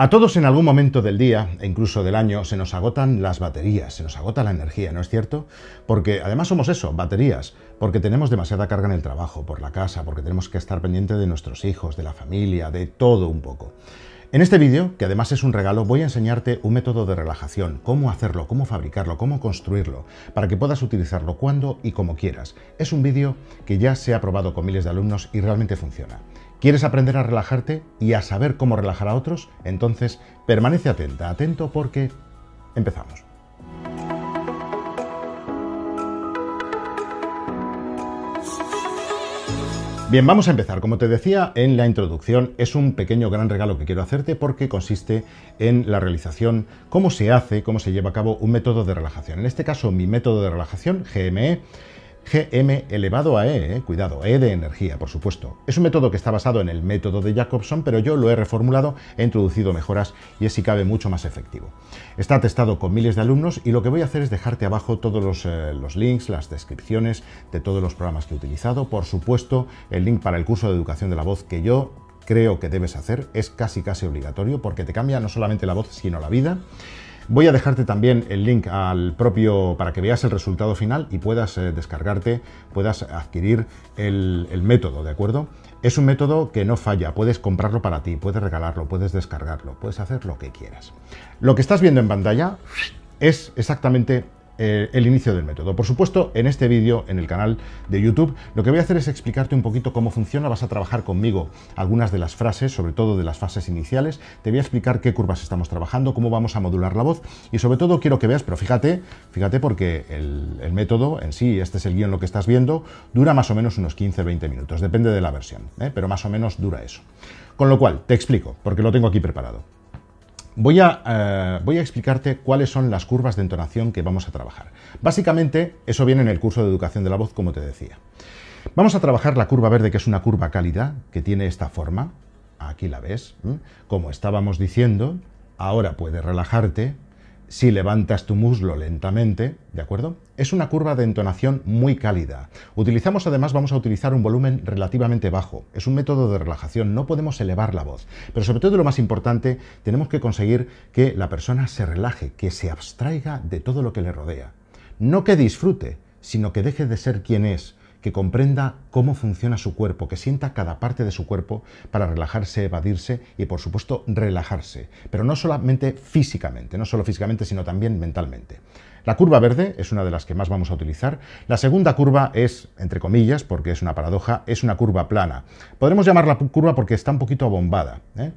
A todos en algún momento del día e incluso del año se nos agotan las baterías, se nos agota la energía, ¿no es cierto? Porque además somos eso, baterías, porque tenemos demasiada carga en el trabajo, por la casa, porque tenemos que estar pendiente de nuestros hijos, de la familia, de todo un poco. En este vídeo, que además es un regalo, voy a enseñarte un método de relajación, cómo hacerlo, cómo fabricarlo, cómo construirlo, para que puedas utilizarlo cuando y como quieras. Es un vídeo que ya se ha probado con miles de alumnos y realmente funciona. ¿Quieres aprender a relajarte y a saber cómo relajar a otros? Entonces, permanece atenta, atento porque empezamos. Bien, vamos a empezar. Como te decía en la introducción, es un pequeño gran regalo que quiero hacerte porque consiste en la realización, cómo se hace, cómo se lleva a cabo un método de relajación. En este caso, mi método de relajación, GME, GM elevado a E, eh, cuidado, E de energía, por supuesto. Es un método que está basado en el método de Jacobson, pero yo lo he reformulado, he introducido mejoras y es si cabe mucho más efectivo. Está testado con miles de alumnos y lo que voy a hacer es dejarte abajo todos los, eh, los links, las descripciones de todos los programas que he utilizado. Por supuesto, el link para el curso de educación de la voz que yo creo que debes hacer, es casi casi obligatorio porque te cambia no solamente la voz, sino la vida. Voy a dejarte también el link al propio para que veas el resultado final y puedas eh, descargarte, puedas adquirir el, el método, ¿de acuerdo? Es un método que no falla, puedes comprarlo para ti, puedes regalarlo, puedes descargarlo, puedes hacer lo que quieras. Lo que estás viendo en pantalla es exactamente eh, el inicio del método. Por supuesto, en este vídeo, en el canal de YouTube, lo que voy a hacer es explicarte un poquito cómo funciona. Vas a trabajar conmigo algunas de las frases, sobre todo de las fases iniciales. Te voy a explicar qué curvas estamos trabajando, cómo vamos a modular la voz y sobre todo quiero que veas, pero fíjate, fíjate porque el, método en sí, este es el guión lo que estás viendo, dura más o menos unos 15-20 minutos, depende de la versión, ¿eh? pero más o menos dura eso. Con lo cual, te explico, porque lo tengo aquí preparado. Voy a, eh, voy a explicarte cuáles son las curvas de entonación que vamos a trabajar. Básicamente, eso viene en el curso de educación de la voz, como te decía. Vamos a trabajar la curva verde, que es una curva cálida, que tiene esta forma. Aquí la ves. Como estábamos diciendo, ahora puedes relajarte, si levantas tu muslo lentamente, ¿de acuerdo? Es una curva de entonación muy cálida. Utilizamos además, vamos a utilizar un volumen relativamente bajo. Es un método de relajación, no podemos elevar la voz. Pero sobre todo lo más importante, tenemos que conseguir que la persona se relaje, que se abstraiga de todo lo que le rodea. No que disfrute, sino que deje de ser quien es que comprenda cómo funciona su cuerpo, que sienta cada parte de su cuerpo para relajarse, evadirse y por supuesto relajarse, pero no solamente físicamente, no solo físicamente, sino también mentalmente. La curva verde es una de las que más vamos a utilizar. La segunda curva es, entre comillas, porque es una paradoja, es una curva plana. Podremos llamarla curva porque está un poquito abombada. ¿eh?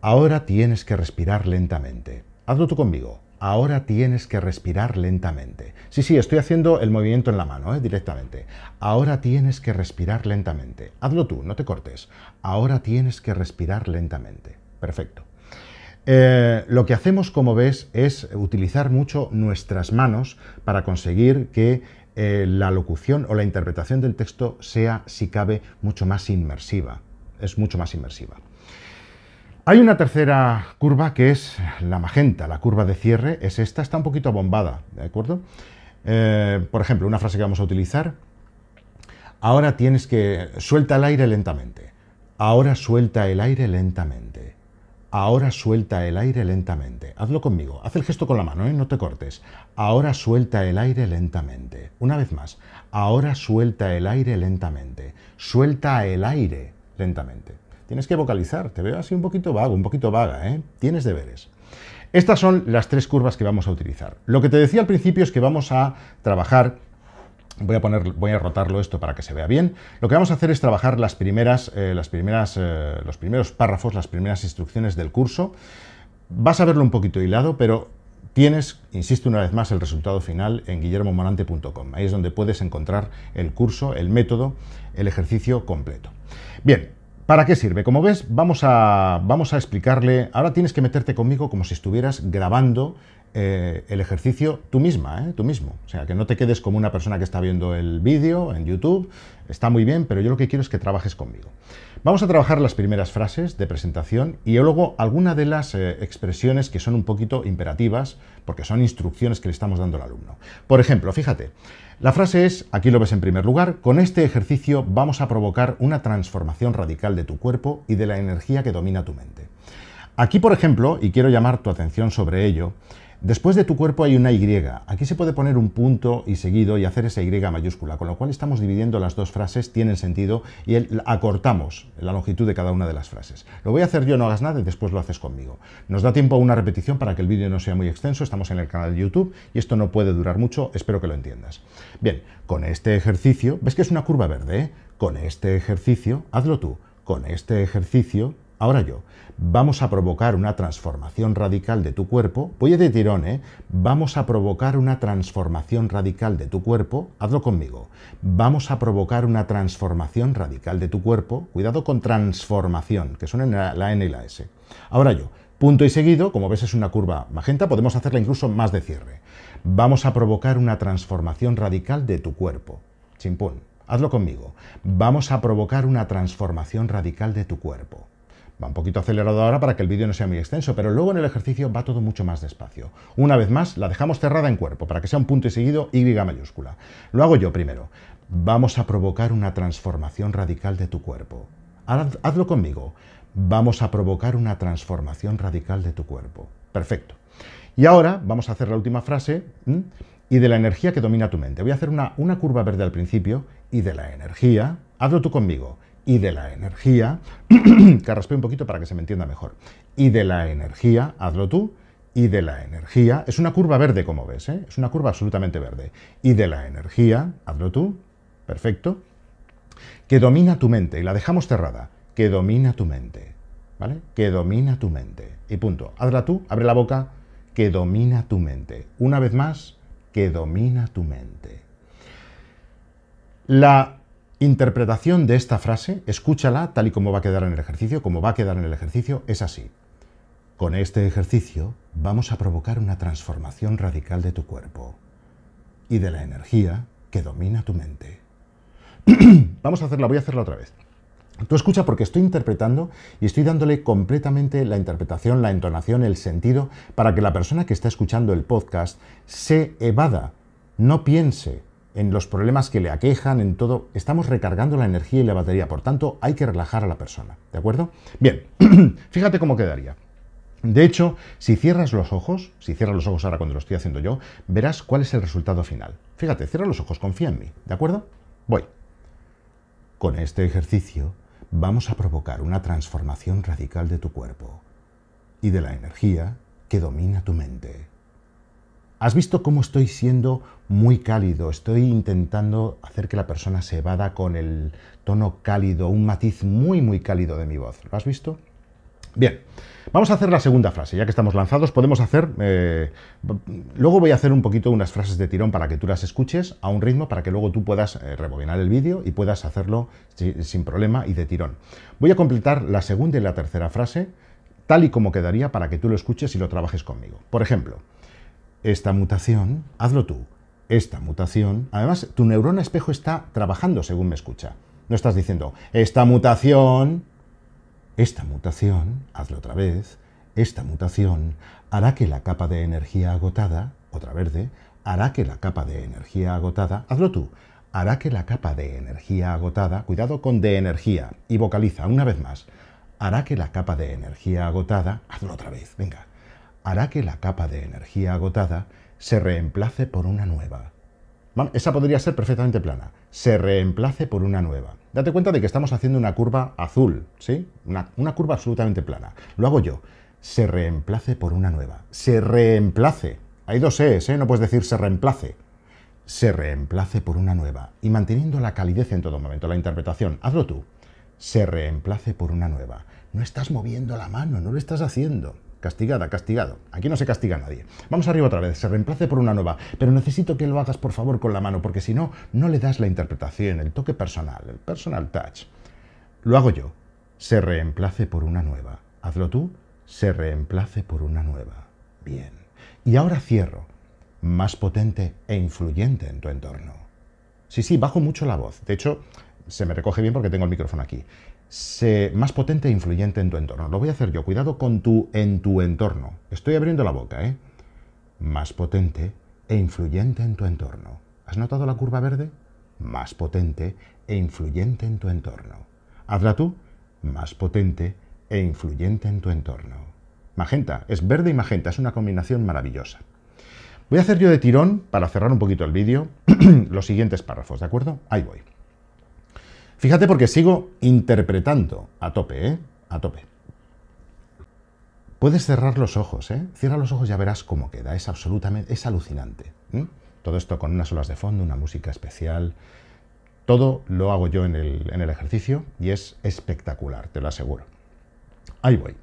Ahora tienes que respirar lentamente. Hazlo tú conmigo. Ahora tienes que respirar lentamente. Sí, sí, estoy haciendo el movimiento en la mano, ¿eh? directamente. Ahora tienes que respirar lentamente. Hazlo tú, no te cortes. Ahora tienes que respirar lentamente. Perfecto. Eh, lo que hacemos, como ves, es utilizar mucho nuestras manos para conseguir que eh, la locución o la interpretación del texto sea, si cabe, mucho más inmersiva. Es mucho más inmersiva. Hay una tercera curva que es la magenta, la curva de cierre es esta, está un poquito bombada ¿de acuerdo? Eh, por ejemplo, una frase que vamos a utilizar, ahora tienes que, suelta el aire lentamente, ahora suelta el aire lentamente, ahora suelta el aire lentamente, hazlo conmigo, haz el gesto con la mano, ¿eh? no te cortes, ahora suelta el aire lentamente, una vez más, ahora suelta el aire lentamente, suelta el aire lentamente. Tienes que vocalizar, te veo así un poquito vago, un poquito vaga, ¿eh? Tienes deberes. Estas son las tres curvas que vamos a utilizar. Lo que te decía al principio es que vamos a trabajar Voy a, poner, voy a rotarlo esto para que se vea bien. Lo que vamos a hacer es trabajar las primeras, eh, las primeras, eh, los primeros párrafos, las primeras instrucciones del curso. Vas a verlo un poquito hilado, pero tienes, insisto una vez más, el resultado final en guillermomonante.com. Ahí es donde puedes encontrar el curso, el método, el ejercicio completo. Bien, ¿Para qué sirve? Como ves, vamos a, vamos a explicarle. Ahora tienes que meterte conmigo como si estuvieras grabando eh, el ejercicio tú misma, ¿eh? tú mismo. O sea, que no te quedes como una persona que está viendo el vídeo en YouTube. Está muy bien, pero yo lo que quiero es que trabajes conmigo. Vamos a trabajar las primeras frases de presentación y luego alguna de las eh, expresiones que son un poquito imperativas, porque son instrucciones que le estamos dando al alumno. Por ejemplo, fíjate, la frase es, aquí lo ves en primer lugar, con este ejercicio vamos a provocar una transformación radical de tu cuerpo y de la energía que domina tu mente. Aquí, por ejemplo, y quiero llamar tu atención sobre ello, Después de tu cuerpo hay una Y. Aquí se puede poner un punto y seguido y hacer esa Y mayúscula, con lo cual estamos dividiendo las dos frases, tienen sentido y acortamos la longitud de cada una de las frases. Lo voy a hacer yo, no hagas nada y después lo haces conmigo. Nos da tiempo a una repetición para que el vídeo no sea muy extenso, estamos en el canal de YouTube y esto no puede durar mucho, espero que lo entiendas. Bien, con este ejercicio, ves que es una curva verde, eh? Con este ejercicio, hazlo tú, con este ejercicio Ahora yo, vamos a provocar una transformación radical de tu cuerpo, voy de tirón, ¿eh? Vamos a provocar una transformación radical de tu cuerpo, hazlo conmigo, vamos a provocar una transformación radical de tu cuerpo, cuidado con transformación, que son la, N y la S. Ahora yo, punto y seguido, como ves es una curva magenta, podemos hacerla incluso más de cierre. Vamos a provocar una transformación radical de tu cuerpo. Chimpón, hazlo conmigo. Vamos a provocar una transformación radical de tu cuerpo. Va un poquito acelerado ahora para que el vídeo no sea muy extenso, pero luego en el ejercicio va todo mucho más despacio. Una vez más, la dejamos cerrada en cuerpo para que sea un punto y seguido Y mayúscula. Lo hago yo primero. Vamos a provocar una transformación radical de tu cuerpo. hazlo conmigo. Vamos a provocar una transformación radical de tu cuerpo. Perfecto. Y ahora vamos a hacer la última frase y de la energía que domina tu mente. Voy a hacer una, una curva verde al principio y de la energía. Hazlo tú conmigo y de la energía, que un poquito para que se me entienda mejor, y de la energía, hazlo tú, y de la energía, es una curva verde como ves, ¿eh? es una curva absolutamente verde, y de la energía, hazlo tú, perfecto, que domina tu mente, y la dejamos cerrada, que domina tu mente, ¿vale? Que domina tu mente, y punto, hazla tú, abre la boca, que domina tu mente, una vez más, que domina tu mente. La interpretación de esta frase, escúchala tal y como va a quedar en el ejercicio, como va a quedar en el ejercicio, es así. Con este ejercicio vamos a provocar una transformación radical de tu cuerpo y de la energía que domina tu mente. vamos a hacerla, voy a hacerla otra vez. Tú escucha porque estoy interpretando y estoy dándole completamente la interpretación, la entonación, el sentido, para que la persona que está escuchando el podcast se evada, no piense, en los problemas que le aquejan, en todo, estamos recargando la energía y la batería, por tanto hay que relajar a la persona, ¿de acuerdo? Bien, fíjate cómo quedaría. De hecho, si cierras los ojos, si cierras los ojos ahora cuando lo estoy haciendo yo, verás cuál es el resultado final. Fíjate, cierra los ojos, confía en mí, ¿de acuerdo? Voy. Con este ejercicio vamos a provocar una transformación radical de tu cuerpo y de la energía que domina tu mente. Has visto cómo estoy siendo muy cálido, estoy intentando hacer que la persona se evada con el tono cálido, un matiz muy, muy cálido de mi voz. ¿Lo has visto? Bien, vamos a hacer la segunda frase, ya que estamos lanzados, podemos hacer... Eh, luego voy a hacer un poquito unas frases de tirón para que tú las escuches a un ritmo para que luego tú puedas eh, rebobinar el vídeo y puedas hacerlo sin problema y de tirón. Voy a completar la segunda y la tercera frase tal y como quedaría para que tú lo escuches y lo trabajes conmigo. Por ejemplo, esta mutación, hazlo tú, esta mutación. Además, tu neurona espejo está trabajando según me escucha. No estás diciendo, esta mutación, esta mutación, hazlo otra vez, esta mutación hará que la capa de energía agotada, otra verde, hará que la capa de energía agotada, hazlo tú, hará que la capa de energía agotada, cuidado con de energía, y vocaliza una vez más, hará que la capa de energía agotada, hazlo otra vez, venga, hará que la capa de energía agotada se reemplace por una nueva. Esa podría ser perfectamente plana. Se reemplace por una nueva. Date cuenta de que estamos haciendo una curva azul, ¿sí? Una, curva absolutamente plana. Lo hago yo. Se reemplace por una nueva. Se reemplace. Hay dos E's, ¿eh? No puedes decir se reemplace. Se reemplace por una nueva. Y manteniendo la calidez en todo momento, la interpretación. Hazlo tú. Se reemplace por una nueva. No estás moviendo la mano, no lo estás haciendo. Castigada, castigado. Aquí no se castiga nadie. Vamos arriba otra vez, se reemplace por una nueva, pero necesito que lo hagas por favor con la mano, porque si no, no le das la interpretación, el toque personal, el personal touch. Lo hago yo. Se reemplace por una nueva. Hazlo tú, se reemplace por una nueva. Bien. Y ahora cierro. Más potente e influyente en tu entorno. Sí, sí, bajo mucho la voz. De hecho, se me recoge bien porque tengo el micrófono aquí más potente e influyente en tu entorno. Lo voy a hacer yo. Cuidado con tu en tu entorno. Estoy abriendo la boca, ¿eh? Más potente e influyente en tu entorno. ¿Has notado la curva verde? Más potente e influyente en tu entorno. Hazla tú. Más potente e influyente en tu entorno. Magenta. Es verde y magenta. Es una combinación maravillosa. Voy a hacer yo de tirón, para cerrar un poquito el vídeo, los siguientes párrafos, ¿de acuerdo? Ahí voy. Fíjate porque sigo interpretando a tope, ¿eh? A tope. Puedes cerrar los ojos, ¿eh? Cierra los ojos y ya verás cómo queda. Es absolutamente, es alucinante. Todo esto con unas olas de fondo, una música especial. Todo lo hago yo en el, en el ejercicio y es espectacular, te lo aseguro. Ahí voy.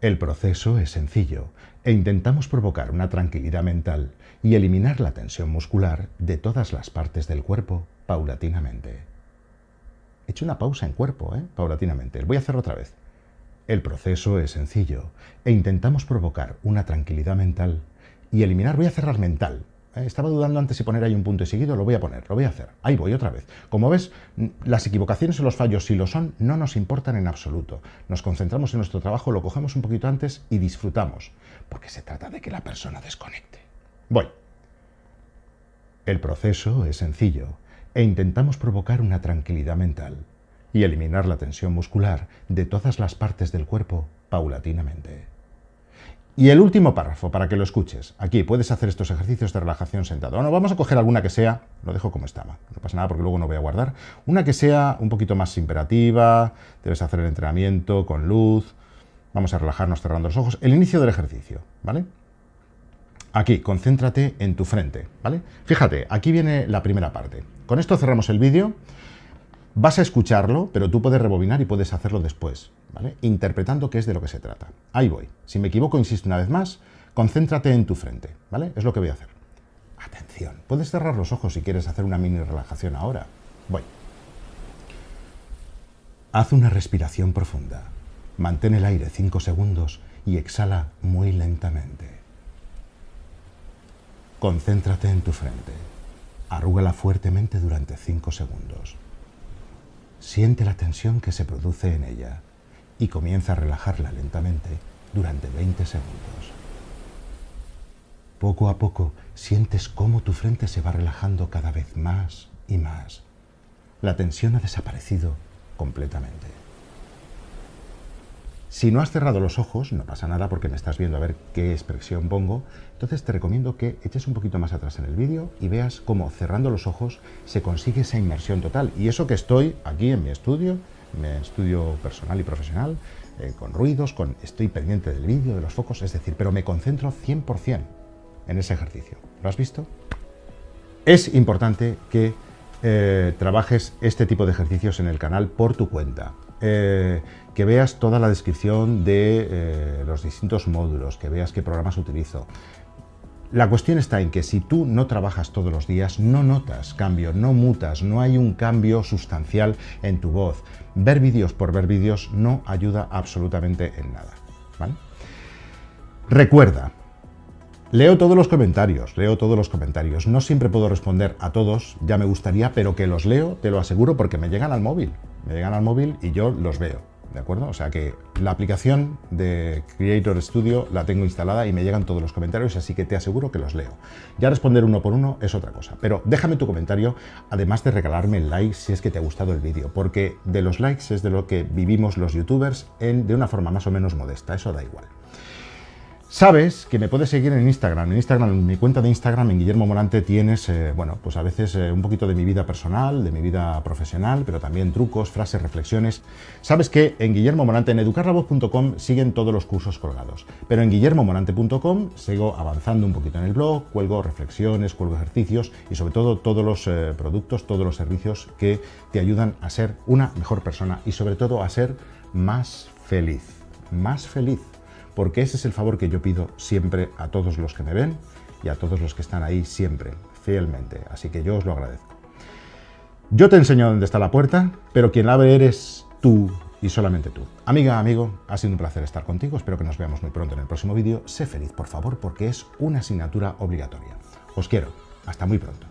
El proceso es sencillo e intentamos provocar una tranquilidad mental y eliminar la tensión muscular de todas las partes del cuerpo paulatinamente. He hecho una pausa en cuerpo, ¿eh? paulatinamente. Voy a hacerlo otra vez. El proceso es sencillo e intentamos provocar una tranquilidad mental y eliminar, voy a cerrar mental. ¿eh? Estaba dudando antes si poner ahí un punto y seguido, lo voy a poner, lo voy a hacer. Ahí voy otra vez. Como ves, las equivocaciones o los fallos, si lo son, no nos importan en absoluto. Nos concentramos en nuestro trabajo, lo cogemos un poquito antes y disfrutamos, porque se trata de que la persona desconecte. Voy. El proceso es sencillo e intentamos provocar una tranquilidad mental y eliminar la tensión muscular de todas las partes del cuerpo paulatinamente. Y el último párrafo, para que lo escuches. Aquí puedes hacer estos ejercicios de relajación sentado. Bueno, vamos a coger alguna que sea, lo dejo como estaba, no pasa nada porque luego no voy a guardar, una que sea un poquito más imperativa, debes hacer el entrenamiento con luz, vamos a relajarnos cerrando los ojos, el inicio del ejercicio, ¿vale? Aquí, concéntrate en tu frente, ¿vale? Fíjate, aquí viene la primera parte. Con esto cerramos el vídeo. Vas a escucharlo, pero tú puedes rebobinar y puedes hacerlo después, ¿vale? Interpretando qué es de lo que se trata. Ahí voy. Si me equivoco, insisto una vez más, concéntrate en tu frente, ¿vale? Es lo que voy a hacer. Atención. Puedes cerrar los ojos si quieres hacer una mini relajación ahora. Voy. Haz una respiración profunda. Mantén el aire 5 segundos y exhala muy lentamente. Concéntrate en tu frente. Arrúgala fuertemente durante 5 segundos. Siente la tensión que se produce en ella y comienza a relajarla lentamente durante 20 segundos. Poco a poco sientes cómo tu frente se va relajando cada vez más y más. La tensión ha desaparecido completamente. Si no has cerrado los ojos, no pasa nada porque me estás viendo a ver qué expresión pongo, entonces te recomiendo que eches un poquito más atrás en el vídeo y veas cómo cerrando los ojos se consigue esa inmersión total. Y eso que estoy aquí en mi estudio, mi estudio personal y profesional, eh, con ruidos, con estoy pendiente del vídeo, de los focos, es decir, pero me concentro 100% en ese ejercicio. ¿Lo has visto? Es importante que eh, trabajes este tipo de ejercicios en el canal por tu cuenta. Eh, que veas toda la descripción de eh, los distintos módulos, que veas qué programas utilizo. La cuestión está en que si tú no trabajas todos los días, no notas cambio, no mutas, no hay un cambio sustancial en tu voz. Ver vídeos por ver vídeos no ayuda absolutamente en nada. Recuerda, Leo todos los comentarios, leo todos los comentarios. No siempre puedo responder a todos, ya me gustaría, pero que los leo, te lo aseguro, porque me llegan al móvil me llegan al móvil y yo los veo, ¿de acuerdo? O sea que la aplicación de Creator Studio la tengo instalada y me llegan todos los comentarios, así que te aseguro que los leo. Ya responder uno por uno es otra cosa, pero déjame tu comentario, además de regalarme el like si es que te ha gustado el vídeo, porque de los likes es de lo que vivimos los youtubers en, de una forma más o menos modesta, eso da igual. Sabes que me puedes seguir en Instagram. En Instagram, en mi cuenta de Instagram, en Guillermo Morante, tienes, eh, bueno, pues a veces eh, un poquito de mi vida personal, de mi vida profesional, pero también trucos, frases, reflexiones. Sabes que en Guillermo Morante, en educarlavoz.com, siguen todos los cursos colgados. Pero en guillermomorante.com sigo avanzando un poquito en el blog, cuelgo reflexiones, cuelgo ejercicios y sobre todo todos los eh, productos, todos los servicios que te ayudan a ser una mejor persona y sobre todo a ser más feliz. Más feliz porque ese es el favor que yo pido siempre a todos los que me ven y a todos los que están ahí siempre, fielmente. Así que yo os lo agradezco. Yo te enseño dónde está la puerta, pero quien la abre eres tú y solamente tú. Amiga, amigo, ha sido un placer estar contigo. Espero que nos veamos muy pronto en el próximo vídeo. Sé feliz, por favor, porque es una asignatura obligatoria. Os quiero. Hasta muy pronto.